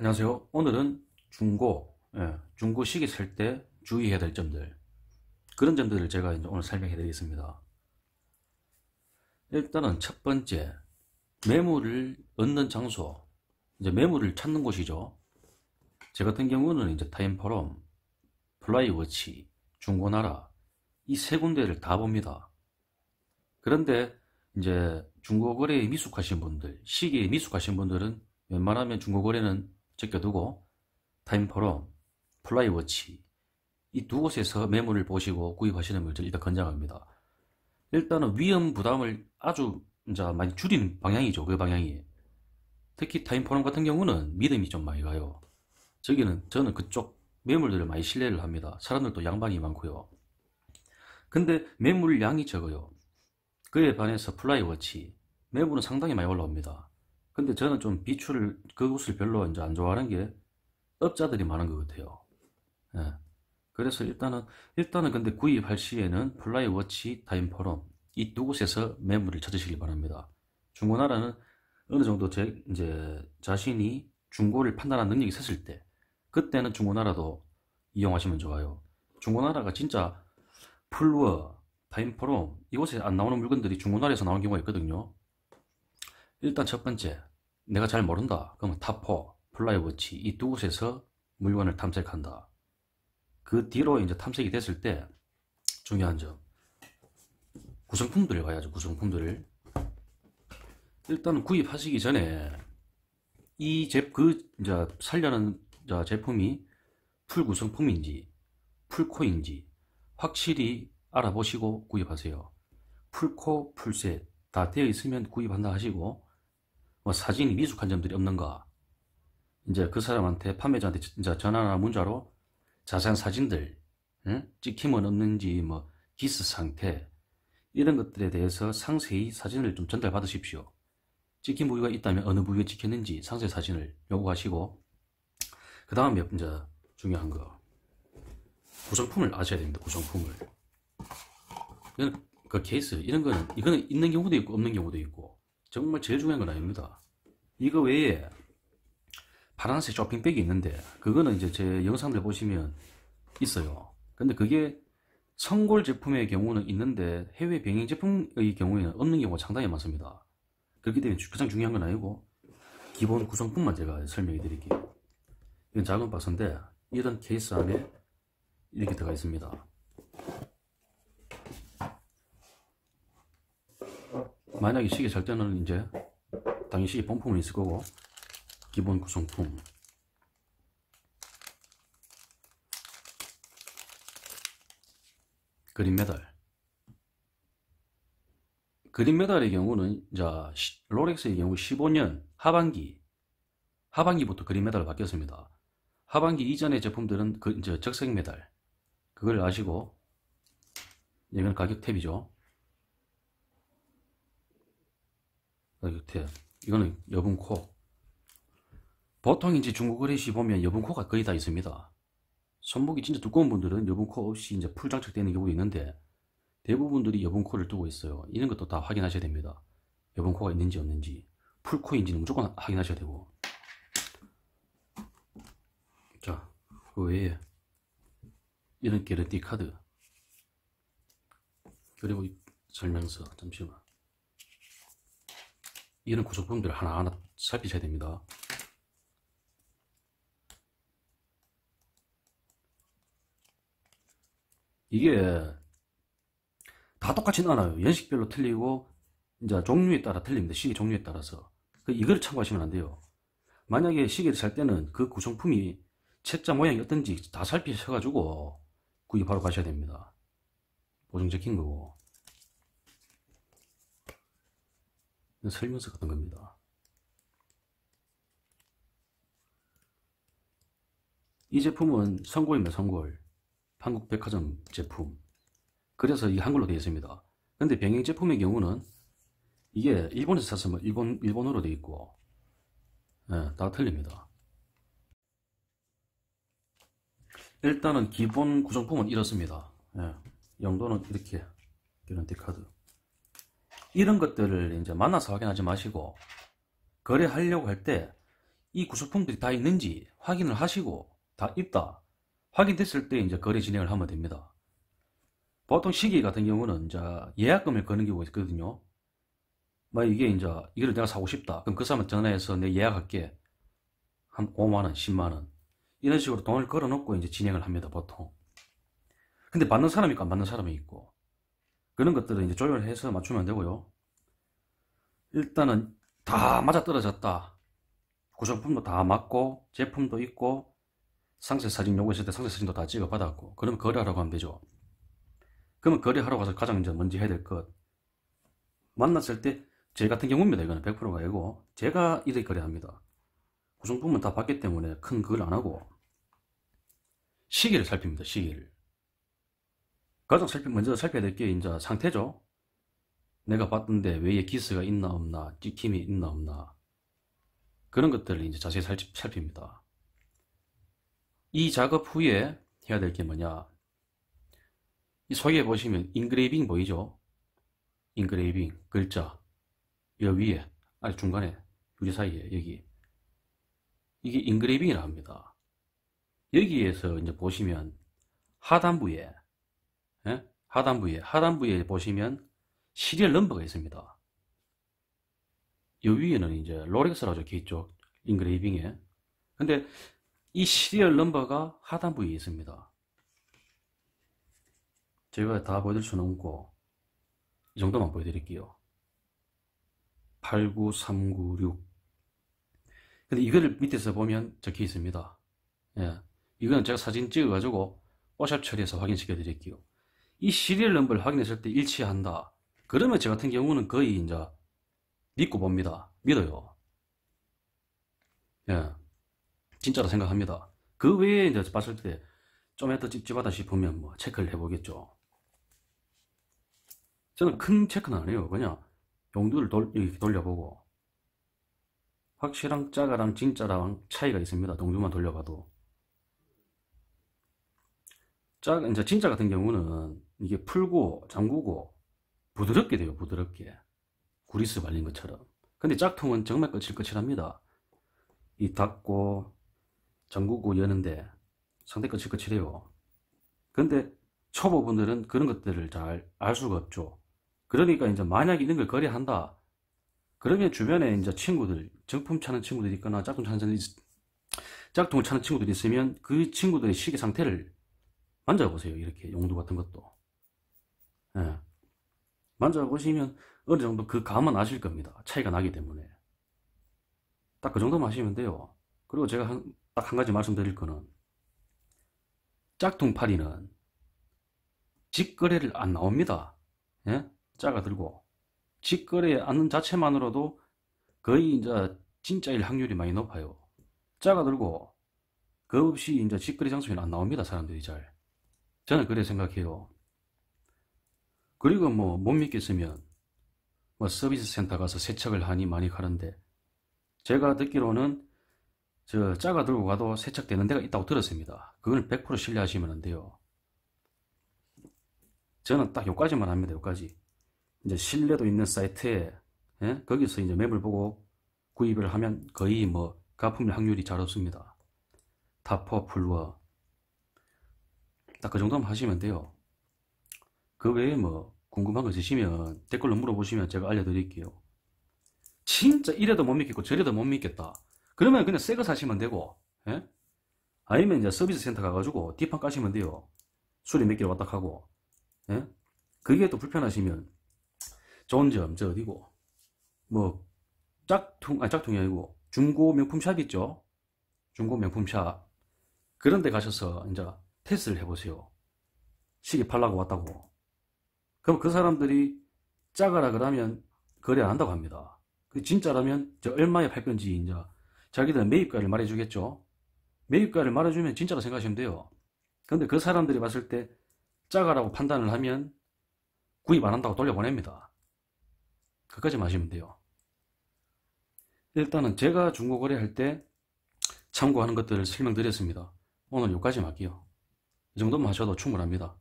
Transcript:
안녕하세요. 오늘은 중고, 예, 중고 시기 살때 주의해야 될 점들 그런 점들을 제가 이제 오늘 설명해 드리겠습니다. 일단은 첫 번째 매물을 얻는 장소 이제 매물을 찾는 곳이죠. 제 같은 경우는 이제 타임포럼, 플라이워치, 중고나라 이 세 군데를 다 봅니다. 그런데 이제 중고거래에 미숙하신 분들, 시기에 미숙하신 분들은 웬만하면 중고거래는 적혀두고 타임포럼, 플라이워치 이 두 곳에서 매물을 보시고 구입하시는 것을 일단 권장합니다. 일단은 위험 부담을 아주 이제 많이 줄이는 방향이죠. 그 방향이. 특히 타임포럼 같은 경우는 믿음이 좀 많이 가요. 저기는 저는 그쪽 매물들을 많이 신뢰를 합니다. 사람들도 양반이 많고요. 근데 매물 양이 적어요. 그에 반해서 플라이워치 매물은 상당히 많이 올라옵니다. 근데 저는 좀 비추를 그곳을 별로 이제 안 좋아하는 게 업자들이 많은 것 같아요. 예. 그래서 일단은 일단은 근데 구입할 시에는 플라이워치 타임포럼 이 두 곳에서 매물을 찾으시길 바랍니다. 중고나라는 어느 정도 제 이제 자신이 중고를 판단하는 능력이 있었을 때 그때는 중고나라도 이용하시면 좋아요. 중고나라가 진짜 플루어, 타임포럼 이곳에 안 나오는 물건들이 중고나라에서 나온 경우가 있거든요. 일단 첫 번째 내가 잘 모른다. 그러면 타포, 플라이워치 이 두 곳에서 물건을 탐색한다. 그 뒤로 이제 탐색이 됐을 때 중요한 점 구성품들을 봐야죠. 구성품들을 일단 구입하시기 전에 이제그 이제 살려는 제품이 풀 구성품인지 풀코인지 확실히 알아보시고 구입하세요. 풀코 풀셋 다 되어 있으면 구입한다 하시고 뭐 사진이 미숙한 점들이 없는가 이제 그 사람한테 판매자한테 이제 전화나 문자로 자세한 사진들 응? 찍힘은 없는지 뭐 기스 상태 이런 것들에 대해서 상세히 사진을 좀 전달 받으십시오 찍힌 부위가 있다면 어느 부위에 찍혔는지 상세 사진을 요구하시고 그 다음에 이제 중요한 거 구성품을 아셔야 됩니다 구성품을 이건 그 케이스 이런 거는 이거는 있는 경우도 있고 없는 경우도 있고 정말 제일 중요한 건 아닙니다 이거 외에 파란색 쇼핑백이 있는데 그거는 이제 제 영상들 보시면 있어요. 근데 그게 선골 제품의 경우는 있는데 해외 병행 제품의 경우에는 없는 경우가 상당히 많습니다. 그렇기 때문에 가장 중요한 건 아니고 기본 구성품만 제가 설명해 드릴게요. 이건 작은 박스인데 이런 케이스 안에 이렇게 들어가 있습니다. 만약에 시계 잘 때는 이제 당시 본품은 있을 거고 기본 구성품 그린 메달 그린 메달의 경우는 자 롤렉스의 경우 15년 하반기 하반기부터 그린 메달로 바뀌었습니다. 하반기 이전의 제품들은 그, 이 적색 메달 그걸 아시고 이건 가격 탭이죠. 가격 탭 이거는 여분코. 보통 이제 중국 어레시 보면 여분코가 거의 다 있습니다. 손목이 진짜 두꺼운 분들은 여분코 없이 이제 풀장착되는 경우도 있는데 대부분들이 여분코를 두고 있어요. 이런 것도 다 확인하셔야 됩니다. 여분코가 있는지 없는지 풀코인지는 무조건 확인하셔야 되고 자, 그 외에 이런 게르티 카드 그리고 설명서 잠시만 이런 구성품들 하나하나 살피셔야 됩니다. 이게 다 똑같진 않아요. 연식별로 틀리고 이제 종류에 따라 틀립니다. 시계 종류에 따라서. 그 이걸 참고하시면 안 돼요. 만약에 시계를 살 때는 그 구성품이 책자 모양이 어떤지 다 살피셔가지고 구입하러 가셔야 됩니다. 보증적인 거고. 그 설명서 같은 겁니다. 이 제품은 선골입니다. 선골. 한국백화점 제품. 그래서 이 한글로 되어 있습니다. 근데 병행 제품의 경우는 이게 일본에서 샀으면 뭐 일본, 일본어로 되어 있고 네, 다 틀립니다. 일단은 기본 구성품은 이렇습니다. 예, 용도는 이렇게 개런티 카드 이런 것들을 이제 만나서 확인하지 마시고 거래하려고 할 때 이 구속품들이 다 있는지 확인을 하시고 다 있다 확인됐을 때 이제 거래 진행을 하면 됩니다. 보통 시기 같은 경우는 이제 예약금을 거는 경우가 있거든요. 막 이게 이제 이걸 내가 사고 싶다. 그럼 그사람한 전화해서 내 예약할게. 한 5만 원, 10만 원 이런 식으로 돈을 걸어놓고 이제 진행을 합니다 보통. 근데 받는 사람이 있고 안 받는 사람이 있고 그런 것들은 이제 조율해서 맞추면 되고요. 일단은 다 맞아떨어졌다. 구성품도 다 맞고 제품도 있고 상세 사진 요구했을 때 상세 사진도 다 찍어받았고 그러면 거래하라고 하면 되죠. 그러면 거래하러 가서 가장 먼저 해야 될 것. 만났을 때제 같은 경우입니다. 이거는 100%가 아니고 제가 이래 거래합니다. 구성품은 다 봤기 때문에 큰그래안 하고 시기를 살핍니다. 시기를. 가장 살펴, 먼저 살펴야 될 게 이제 상태죠. 내가 봤던데 왜에 기스가 있나 없나, 찍힘이 있나 없나 그런 것들을 이제 자세히 살, 살핍니다. 이 작업 후에 해야 될 게 뭐냐? 이속에 보시면 인그레이빙 보이죠? 인그레이빙 글자 여 위에 아니 중간에 유리 사이에 여기 이게 인그레이빙이라 합니다. 여기에서 이제 보시면 하단부에 하단부에 하단부에 보시면 시리얼 넘버가 있습니다. 이 위에는 이제 로렉스라고 적혀 있죠. 인그레이빙에. 근데 이 시리얼 넘버가 하단부에 있습니다. 제가 다 보여드릴 수는 없고 이 정도만 보여드릴게요. 89396 근데 이거를 밑에서 보면 적혀 있습니다. 예. 이거는 제가 사진 찍어가지고 오샵 처리해서 확인시켜 드릴게요. 이 시리얼 넘버를 확인했을 때 일치한다. 그러면 저 같은 경우는 거의 이제 믿고 봅니다. 믿어요. 예. 진짜로 생각합니다. 그 외에 이제 봤을 때좀 해도 찝찝하다 싶으면 뭐 체크를 해보겠죠. 저는 큰 체크는 안 해요. 그냥 용도를 돌, 돌려보고 확실한 짜가랑 진짜랑 차이가 있습니다. 동주만 돌려봐도. 짜, 이제 진짜 같은 경우는 이게 풀고 잠그고 부드럽게 돼요 부드럽게 구리스 말린 것처럼 근데 짝퉁은 정말 거칠거칠합니다 이 닫고 잠그고 여는데 상당히 거칠거칠해요 근데 초보분들은 그런 것들을 잘 알 수가 없죠 그러니까 이제 만약 에 이런 걸 거래한다 그러면 주변에 이제 친구들 정품 차는 친구들이 있거나 짝퉁 차는 짝퉁을 차는 친구들이 있으면 그 친구들의 시계 상태를 만져보세요. 이렇게 용도 같은 것도. 예. 만져보시면 어느 정도 그 감은 아실 겁니다. 차이가 나기 때문에. 딱 그 정도만 하시면 돼요. 그리고 제가 딱한 가지 말씀드릴 거는 짝퉁파리는 직거래를 안 나옵니다. 예? 짜가 들고 직거래 않는 자체만으로도 거의 이제 진짜일 확률이 많이 높아요. 짜가 들고 그 없이 이제 직거래 장소에는 안 나옵니다. 사람들이 잘. 저는 그래 생각해요. 그리고 뭐 못 믿겠으면 뭐 서비스 센터 가서 세척을 하니 많이 가는데 제가 듣기로는 저 짜가 들고 가도 세척되는 데가 있다고 들었습니다. 그걸 100% 신뢰하시면 안 돼요. 저는 딱 요까지만 합니다. 요까지. 이제 신뢰도 있는 사이트에 예? 거기서 이제 맵을 보고 구입을 하면 거의 뭐 가품일 확률이 잘 없습니다. 타퍼 풀워 딱 그 정도만 하시면 돼요. 그 외에 뭐 궁금한 거 있으시면 댓글로 물어보시면 제가 알려드릴게요. 진짜 이래도 못 믿겠고 저래도 못 믿겠다. 그러면 그냥 새 거 사시면 되고 예? 아니면 이제 서비스 센터 가가지고 뒷판 까시면 돼요. 수리 몇개로 왔다 하고 예? 그게 또 불편하시면 좋은 점 저 어디고 뭐 짝퉁 아 짝퉁이 아니고 중고 명품 샵 있죠? 중고 명품 샵 그런 데 가셔서 이제 테스트를 해보세요. 시계 팔라고 왔다고 그럼 그 사람들이 짜가라 그러면 거래 안 한다고 합니다. 그 진짜라면 저 얼마에 팔 건지 이제 자기들 매입가를 말해주겠죠. 매입가를 말해주면 진짜로 생각하시면 돼요. 근데 그 사람들이 봤을 때 짜가라고 판단을 하면 구입 안 한다고 돌려보냅니다. 그까지마시면 돼요. 일단은 제가 중고거래 할때 참고하는 것들을 설명드렸습니다. 오늘 여기까지 할게요. 이 정도만 하셔도 충분합니다.